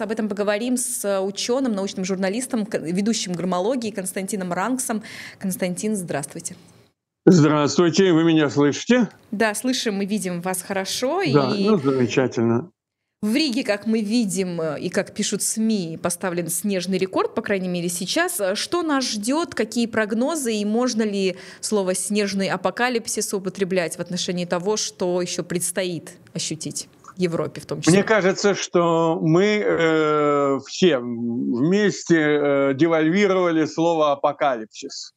Об этом поговорим с э, ученым, научным журналистом, ведущим громологии Константином Ранксом. Константин, здравствуйте. Здравствуйте, вы меня слышите? Да, слышим и видим вас хорошо. Да, и... ну замечательно. В Риге, как мы видим э, и как пишут СМИ, поставлен снежный рекорд, по крайней мере сейчас. Что нас ждет, какие прогнозы и можно ли слово «снежный апокалипсис» употреблять в отношении того, что еще предстоит ощутить? Европе в том числе? Мне кажется, что мы э, все вместе э, девальвировали слово апокалипсис.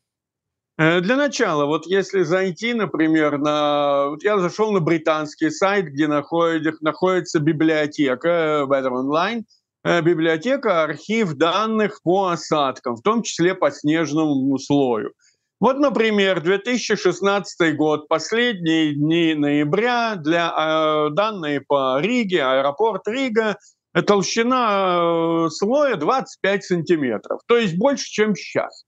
Э, для начала, вот если зайти, например, на... Вот я зашел на британский сайт, где находит, находится библиотека Better э, Online, э, библиотека архив данных по осадкам, в том числе по снежному слою. Вот, например, 2016 год, последние дни ноября, для э, данные по Риге, аэропорт Рига, э, толщина э, слоя 25 сантиметров, то есть больше, чем сейчас.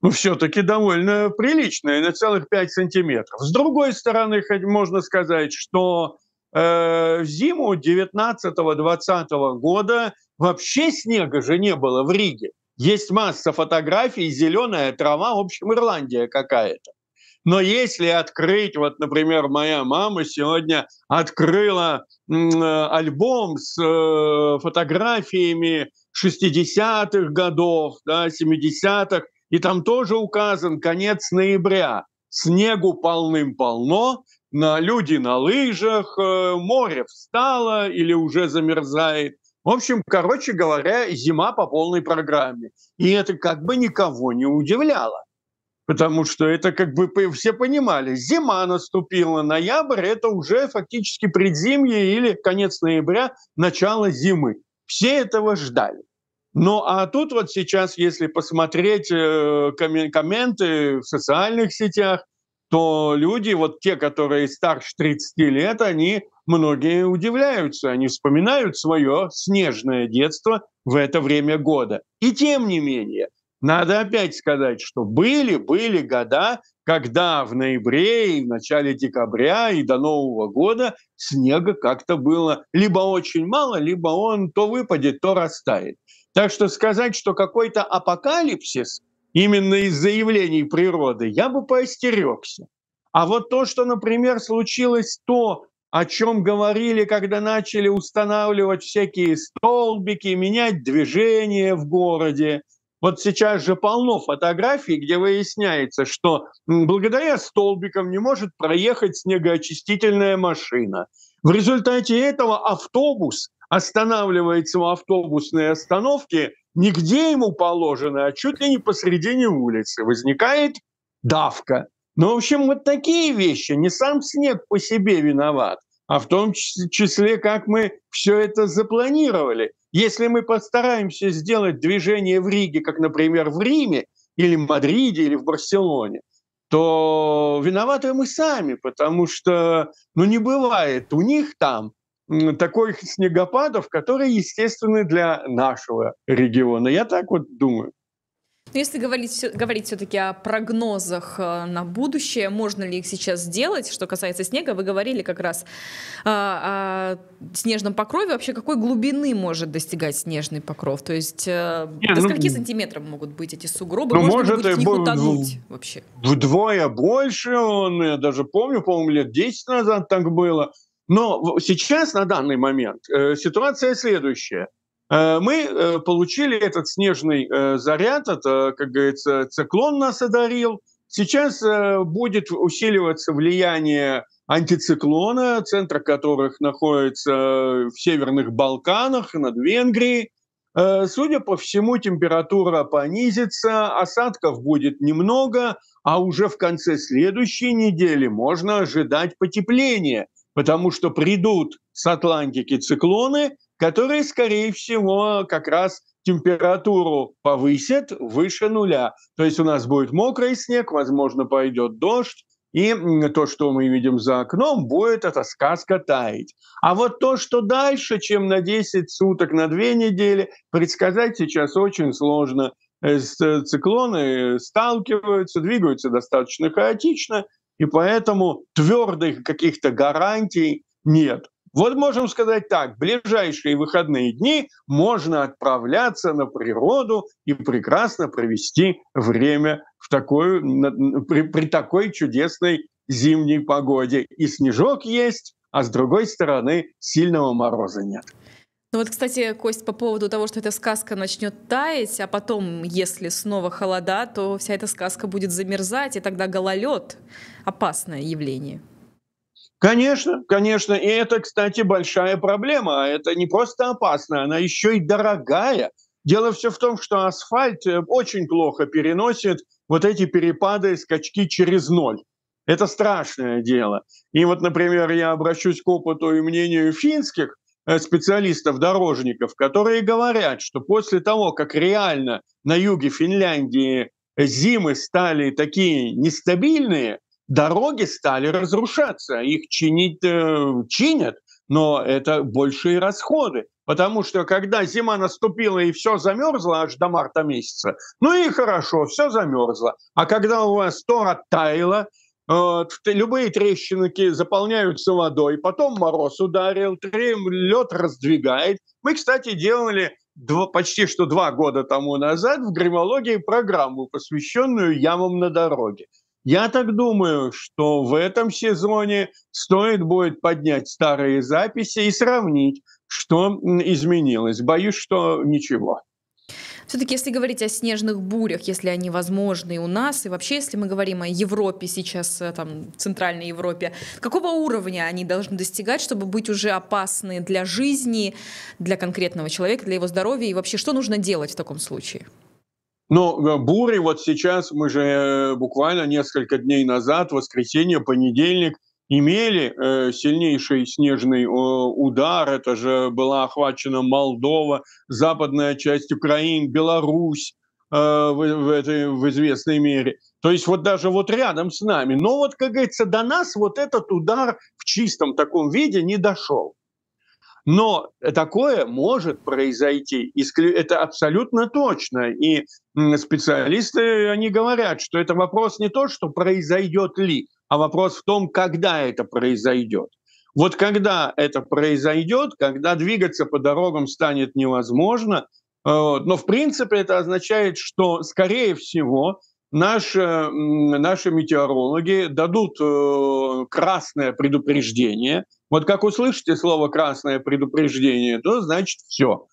Но ну, все-таки довольно приличная, на целых 5 сантиметров. С другой стороны, хоть можно сказать, что э, в зиму 19-20 года вообще снега же не было в Риге. Есть масса фотографий, зеленая трава, в общем, Ирландия какая-то. Но если открыть, вот, например, моя мама сегодня открыла э, альбом с э, фотографиями 60-х годов, да, 70-х, и там тоже указан конец ноября. Снегу полным-полно, на люди на лыжах, э, море встало или уже замерзает. В общем, короче говоря, зима по полной программе. И это как бы никого не удивляло. Потому что это как бы все понимали. Зима наступила, ноябрь – это уже фактически предзимье или конец ноября, начало зимы. Все этого ждали. Ну а тут вот сейчас, если посмотреть э, коммен- комменты в социальных сетях, то люди, вот те, которые старше 30 лет, они многие удивляются, они вспоминают свое снежное детство в это время года. И тем не менее, надо опять сказать, что были, были года, когда в ноябре и в начале декабря и до Нового года снега как-то было либо очень мало, либо он то выпадет, то растает. Так что сказать, что какой-то апокалипсис именно из заявлений природы, я бы поостерегся. А вот то, что, например, случилось то, о чем говорили, когда начали устанавливать всякие столбики, менять движение в городе. Вот сейчас же полно фотографий, где выясняется, что благодаря столбикам не может проехать снегоочистительная машина. В результате этого автобус останавливается в автобусной остановке, нигде ему положено, а чуть ли не посредине улицы. Возникает давка. Ну, в общем, вот такие вещи. Не сам снег по себе виноват, а в том числе, как мы все это запланировали. Если мы постараемся сделать движение в Риге, как, например, в Риме, или в Мадриде, или в Барселоне, то виноваты мы сами, потому что ну, не бывает у них там такой снегопадов, которые естественны для нашего региона. Я так вот думаю. Если говорить, говорить все-таки о прогнозах э, на будущее, можно ли их сейчас сделать? Что касается снега, вы говорили как раз о, а, о снежном покрове. Вообще, какой глубины может достигать снежный покров? То есть э, Не, до ну, скольки сантиметров могут быть эти сугробы? Ну, может, может быть, в них утонуть в, вообще? Вдвое больше. Он, я даже помню, по-моему, лет 10 назад так было. Но сейчас, на данный момент, э, ситуация следующая – Э, мы э, получили этот снежный э, заряд, это, как говорится, циклон нас одарил. Сейчас будет усиливаться влияние антициклона, центр которых находится в Северных Балканах, над Венгрией. Судя по всему, температура понизится, осадков будет немного, а уже в конце следующей недели можно ожидать потепления, потому что придут с Атлантики циклоны, которые, скорее всего, как раз температуру повысят выше нуля. То есть у нас будет мокрый снег, возможно, пойдет дождь, и то, что мы видим за окном, будет эта сказка таять. А вот то, что дальше, чем на 10 суток, на 2 недели, предсказать сейчас очень сложно. Э, э, циклоны сталкиваются, двигаются достаточно хаотично, и поэтому твердых каких-то гарантий нет. Вот можем сказать так, ближайшие выходные дни можно отправляться на природу и прекрасно провести время в такой при, при такой чудесной зимней погоде. И снежок есть, а с другой стороны сильного мороза нет. Ну вот, кстати, Кость, по поводу того, что эта сказка начнет таять, а потом, если снова холода, то вся эта сказка будет замерзать, и тогда гололед — опасное явление. Конечно, конечно. И это, кстати, большая проблема. А это не просто опасно, она еще и дорогая. Дело все в том, что асфальт э, очень плохо переносит вот эти перепады, скачки через ноль. Это страшное дело. И вот, например, я обращусь к опыту и мнению финских э, специалистов, дорожников, которые говорят, что после того, как реально на юге Финляндии э, зимы стали такие нестабильные, Дороги стали разрушаться, их чинить э, чинят, но это большие расходы. Потому что когда зима наступила и все замерзло аж до марта месяца, ну и хорошо, все замерзло. А когда у вас то оттаяло, э, любые трещинки заполняются водой, потом мороз ударил, лед раздвигает. Мы, кстати, делали два, почти что два года тому назад в гримологии программу, посвященную ямам на дороге. Я так думаю, что в этом сезоне стоит будет поднять старые записи и сравнить, что изменилось. Боюсь, что ничего. Все-таки, если говорить о снежных бурях, если они возможны у нас, и вообще, если мы говорим о Европе сейчас, э, там, Центральной Европе, какого уровня они должны достигать, чтобы быть уже опасны для жизни, для конкретного человека, для его здоровья, и вообще, что нужно делать в таком случае? Но ну, э, буры вот сейчас, мы же э, буквально несколько дней назад, воскресенье, понедельник, имели э, сильнейший снежный удар. Это же была охвачена Молдова, западная часть Украины, Беларусь в, в, этой, в известной мере. То есть вот даже вот рядом с нами. Но вот, как говорится, до нас вот этот удар в чистом таком виде не дошел. Но такое может произойти. Это абсолютно точно. И специалисты, они говорят, что это вопрос не то, что произойдет ли, а вопрос в том, когда это произойдет. Вот когда это произойдет, когда двигаться по дорогам станет невозможно, э, но в принципе это означает, что, скорее всего, наши, наши метеорологи дадут э, красное предупреждение. Вот как услышите слово «красное предупреждение», то значит все.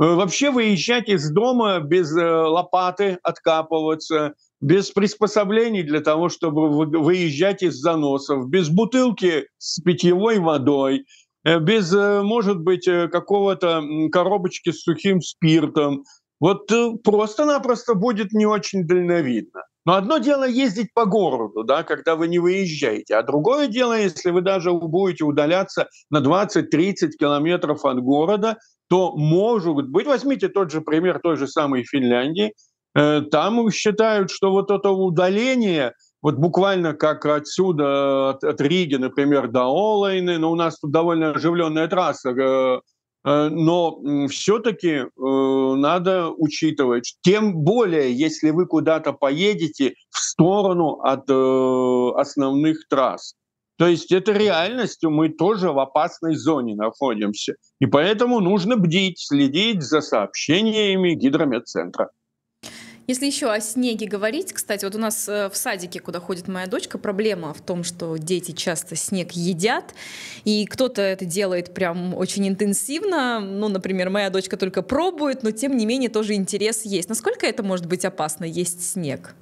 Э, вообще выезжать из дома без э, лопаты, откапываться, без приспособлений для того, чтобы выезжать из заносов, без бутылки с питьевой водой, без, может быть, какого-то коробочки с сухим спиртом, вот э, просто-напросто будет не очень дальновидно. Но одно дело ездить по городу, да, когда вы не выезжаете, а другое дело, если вы даже будете удаляться на 20-30 километров от города, то может быть, возьмите тот же пример той же самой Финляндии, э, там считают, что вот это удаление, вот буквально как отсюда, от, от Риги, например, до Олайны, но у нас тут довольно оживленная трасса э, Э, но все-таки э, надо учитывать, тем более, если вы куда-то поедете в сторону от э, основных трасс. То есть это реальность, мы тоже в опасной зоне находимся. И поэтому нужно бдить, следить за сообщениями гидрометцентра. Если еще о снеге говорить, кстати, вот у нас э, в садике, куда ходит моя дочка, проблема в том, что дети часто снег едят, и кто-то это делает прям очень интенсивно. Ну, например, моя дочка только пробует, но тем не менее тоже интерес есть. Насколько это может быть опасно, есть снег?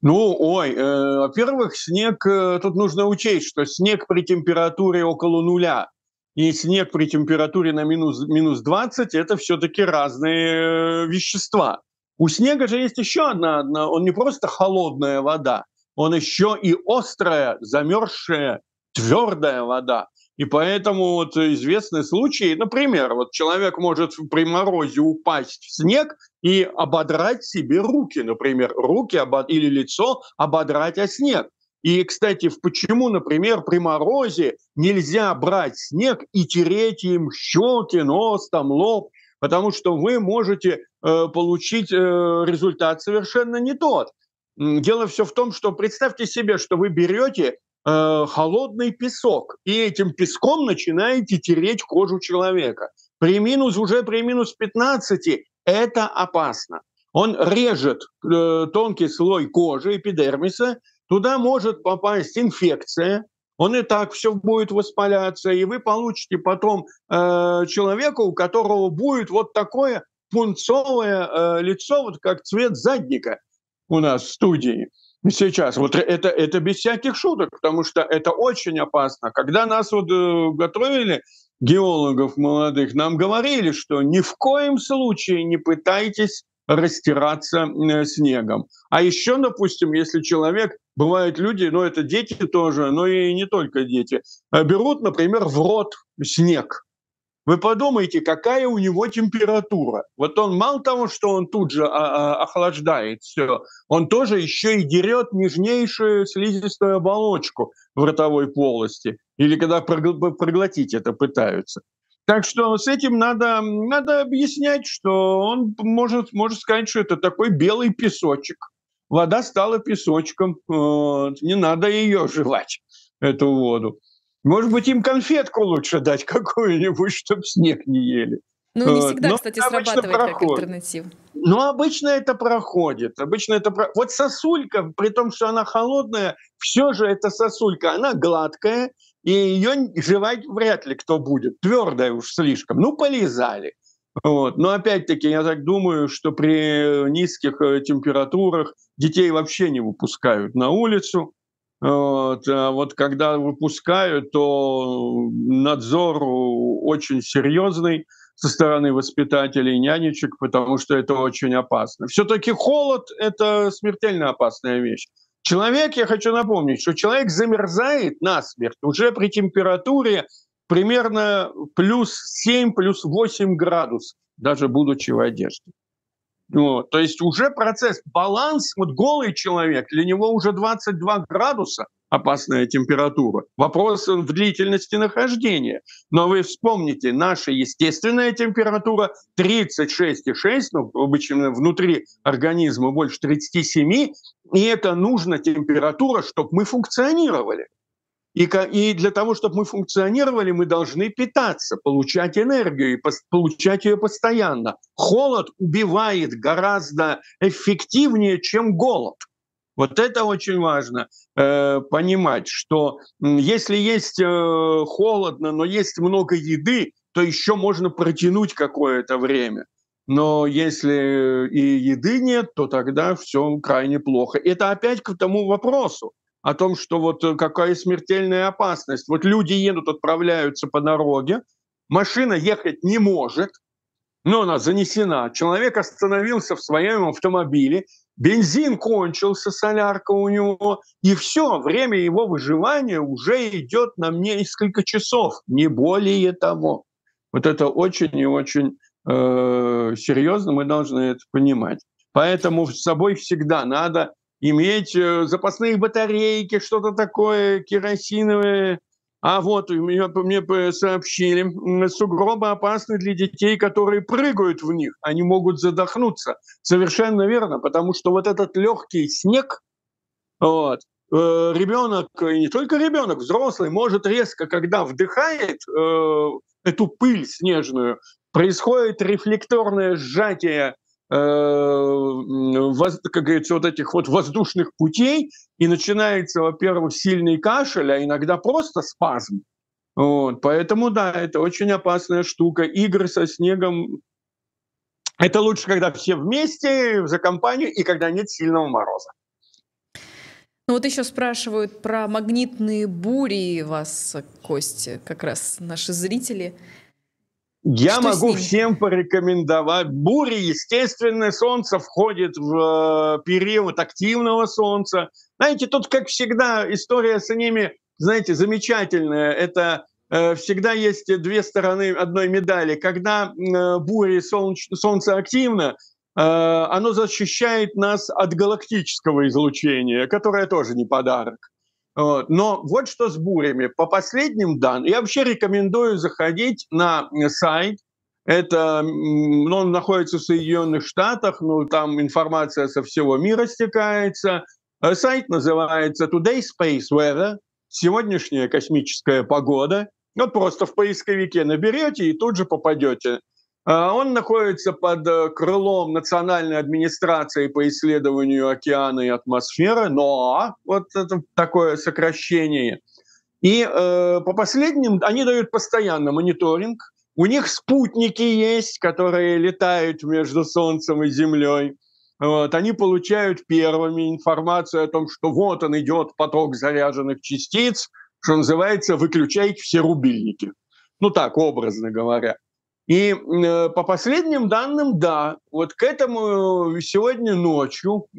Ну, ой, э, во-первых, снег, э, тут нужно учесть, что снег при температуре около нуля и снег при температуре на минус, минус 20 – это все-таки разные э, вещества. У снега же есть еще одна, одна, он не просто холодная вода, он еще и острая, замерзшая, твердая вода. И поэтому вот известны случаи, например, вот человек может при морозе упасть в снег и ободрать себе руки, например, руки или лицо ободрать о снег. И, кстати, почему, например, при морозе нельзя брать снег и тереть им щеки, нос, там, лоб, потому что вы можете э, получить э, результат совершенно не тот. Дело все в том, что представьте себе, что вы берете э, холодный песок, и этим песком начинаете тереть кожу человека. При минус уже при минус 15 это опасно. Он режет э, тонкий слой кожи, эпидермиса, туда может попасть инфекция, он и так все будет воспаляться, и вы получите потом э, человека, у которого будет вот такое пунцовое э, лицо, вот как цвет задника у нас в студии сейчас. Вот это, это без всяких шуток, потому что это очень опасно. Когда нас вот э, готовили, геологов молодых, нам говорили, что ни в коем случае не пытайтесь растираться э, снегом. А еще, допустим, если человек бывают люди, но ну, это дети тоже, но и не только дети, э, берут, например, в рот снег. Вы подумайте, какая у него температура. Вот он мало того, что он тут же а, а, охлаждает все, он тоже еще и дерет нежнейшую слизистую оболочку в ротовой полости, или когда проглотить это пытаются. Так что с этим надо, надо объяснять, что он может, может сказать, что это такой белый песочек – вода стала песочком, вот, э, не надо ее жевать, эту воду. Может быть, им конфетку лучше дать какую-нибудь, чтобы снег не ели. Ну, не э, всегда, Но кстати, срабатывает проход. как альтернатив. Ну обычно это проходит. Обычно это про... Вот сосулька, при том, что она холодная, все же это сосулька, она гладкая, и ее жевать вряд ли кто будет. Твердая уж слишком. Ну, полезали. Вот. Но опять-таки, я так думаю, что при низких э, температурах детей вообще не выпускают на улицу. Вот, а вот когда выпускают, то надзор очень серьезный со стороны воспитателей, нянечек, потому что это очень опасно. Все-таки холод — это смертельно опасная вещь. Человек, я хочу напомнить, что человек замерзает насмерть уже при температуре примерно плюс 7, плюс 8 градусов, даже будучи в одежде. Ну, то есть уже процесс, баланс, вот голый человек, для него уже 22 градуса опасная температура. Вопрос в длительности нахождения. Но вы вспомните, наша естественная температура 36,6, ну, обычно внутри организма больше 37, и это нужна температура, чтобы мы функционировали. И, и для того, чтобы мы функционировали, мы должны питаться, получать энергию и получать ее постоянно. Холод убивает гораздо эффективнее, чем голод. Вот это очень важно э, понимать, что если есть э, холодно, но есть много еды, то еще можно протянуть какое-то время. Но если и еды нет, то тогда все крайне плохо. Это опять к тому вопросу, о том, что вот э, какая смертельная опасность. Вот люди едут, отправляются по дороге, машина ехать не может, но она занесена. Человек остановился в своем автомобиле, бензин кончился, солярка у него, и все, время его выживания уже идет на мне несколько часов, не более того. Вот это очень и очень э, серьезно, мы должны это понимать. Поэтому с собой всегда надо иметь э, запасные батарейки, что-то такое, керосиновые. А вот мне, мне сообщили, сугробы опасны для детей, которые прыгают в них. Они могут задохнуться. Совершенно верно, потому что вот этот легкий снег, вот, э, ребенок, и не только ребенок, взрослый может резко, когда вдыхает э, эту пыль снежную, происходит рефлекторное сжатие Э, воз, как говорится, вот этих вот воздушных путей, и начинается, во-первых, сильный кашель, а иногда просто спазм. Вот, поэтому, да, это очень опасная штука. Игры со снегом – это лучше, когда все вместе, за компанию, и когда нет сильного мороза. Ну вот еще спрашивают про магнитные бури вас, кости как раз наши зрители – я Что могу всем порекомендовать. Бури, естественное солнце входит в э, период активного солнца. Знаете, тут, как всегда, история с ними, знаете, замечательная. Это э, всегда есть две стороны одной медали. Когда э, бури солнце, солнце активно, э, оно защищает нас от галактического излучения, которое тоже не подарок. Э, но вот что с бурями. По последним данным, я вообще рекомендую заходить на э, сайт это, он находится в Соединенных Штатах, но там информация со всего мира стекается. Э, сайт называется Today Space Weather, сегодняшняя космическая погода. Вот просто в поисковике наберете и тут же попадете а, он находится под э, крылом национальной администрации по исследованию океана и атмосферы, но вот это такое сокращение. И э, по последним они дают постоянно мониторинг. У них спутники есть, которые летают между Солнцем и Землей. Вот, они получают первыми информацию о том, что вот он идет поток заряженных частиц, что называется, выключайте все рубильники. Ну так, образно говоря. И э, по последним данным, да, вот к этому э, сегодня ночью э,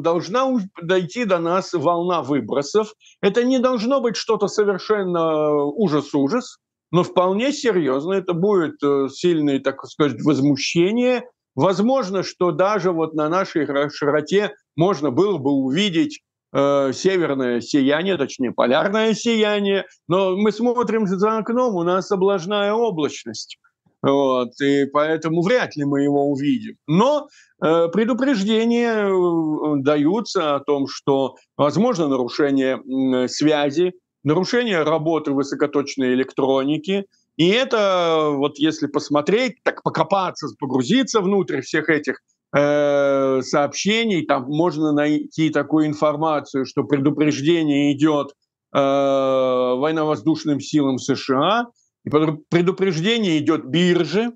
должна дойти до нас волна выбросов. Это не должно быть что-то совершенно э, ужас-ужас, но вполне серьезно. Это будет э, сильное, так сказать, возмущение. Возможно, что даже вот на нашей широте можно было бы увидеть Э, северное сияние, точнее полярное сияние, но мы смотрим за окном, у нас облажная облачность. Вот, и поэтому вряд ли мы его увидим. Но э, предупреждения э, даются о том, что возможно нарушение э, связи, нарушение работы высокоточной электроники, и это, вот если посмотреть, так покопаться, погрузиться внутрь всех этих Э, сообщений, там можно найти такую информацию, что предупреждение идет э, военно-воздушным силам США, и предупреждение идет бирже,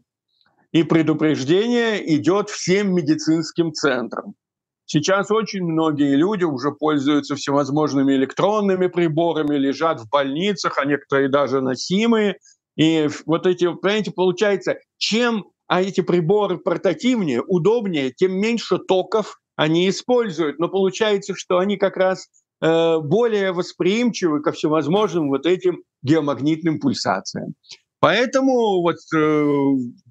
и предупреждение идет всем медицинским центрам. Сейчас очень многие люди уже пользуются всевозможными электронными приборами, лежат в больницах, а некоторые даже носимые. И вот эти, понимаете, получается, чем а эти приборы портативнее, удобнее, тем меньше токов они используют. Но получается, что они как раз э, более восприимчивы ко всевозможным вот этим геомагнитным пульсациям. Поэтому вот э,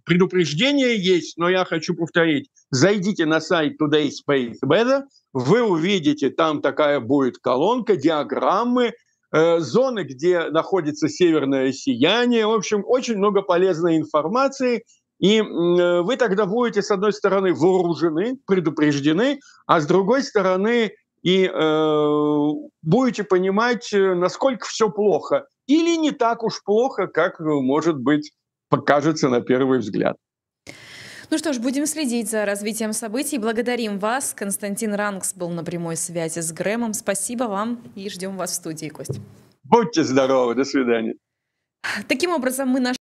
предупреждение есть, но я хочу повторить. Зайдите на сайт Today Space Weather, вы увидите, там такая будет колонка, диаграммы, э, зоны, где находится северное сияние. В общем, очень много полезной информации – и э, вы тогда будете, с одной стороны, вооружены, предупреждены, а с другой стороны, и э, будете понимать, э, насколько все плохо. Или не так уж плохо, как, э, может быть, покажется на первый взгляд. Ну что ж, будем следить за развитием событий. Благодарим вас. Константин Ранкс был на прямой связи с Грэмом. Спасибо вам и ждем вас в студии, Кость. Будьте здоровы. До свидания. Таким образом, мы наш